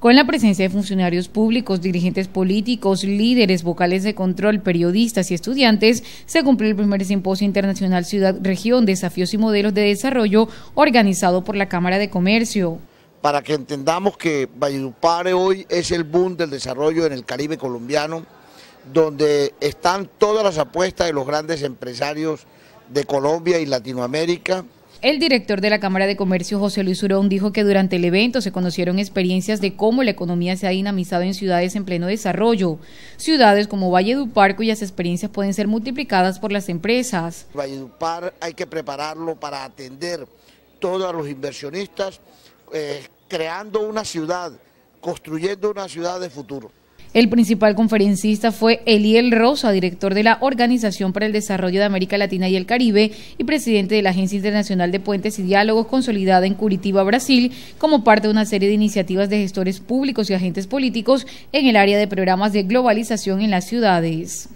con la presencia de funcionarios públicos, dirigentes políticos, líderes, vocales de control, periodistas y estudiantes, se cumplió el primer simposio internacional Ciudad-Región, Desafíos y Modelos de Desarrollo, organizado por la Cámara de Comercio. Para que entendamos que Valledupar hoy es el boom del desarrollo en el Caribe colombiano, donde están todas las apuestas de los grandes empresarios de Colombia y Latinoamérica, el director de la Cámara de Comercio, José Luis Urón, dijo que durante el evento se conocieron experiencias de cómo la economía se ha dinamizado en ciudades en pleno desarrollo, ciudades como Valledupar cuyas experiencias pueden ser multiplicadas por las empresas. Valledupar hay que prepararlo para atender todos los inversionistas, eh, creando una ciudad, construyendo una ciudad de futuro. El principal conferencista fue Eliel Rosa, director de la Organización para el Desarrollo de América Latina y el Caribe y presidente de la Agencia Internacional de Puentes y Diálogos consolidada en Curitiba, Brasil, como parte de una serie de iniciativas de gestores públicos y agentes políticos en el área de programas de globalización en las ciudades.